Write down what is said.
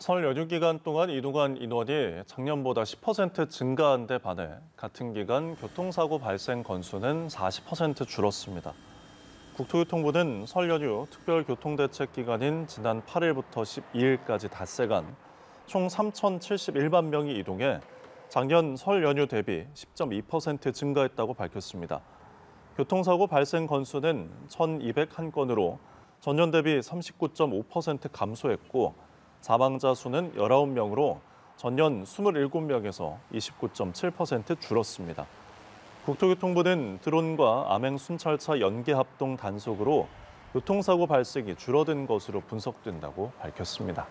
설 연휴 기간 동안 이동한 인원이 작년보다 10% 증가한 데 반해 같은 기간 교통사고 발생 건수는 40% 줄었습니다. 국토교통부는 설 연휴 특별교통대책 기간인 지난 8일부터 12일까지 닷새간 총 3,071만 명이 이동해 작년 설 연휴 대비 10.2% 증가했다고 밝혔습니다. 교통사고 발생 건수는 1,201건으로 전년 대비 39.5% 감소했고 사망자 수는 19명으로 전년 27명에서 29.7% 줄었습니다. 국토교통부는 드론과 암행 순찰차 연계 합동 단속으로 교통사고 발생이 줄어든 것으로 분석된다고 밝혔습니다.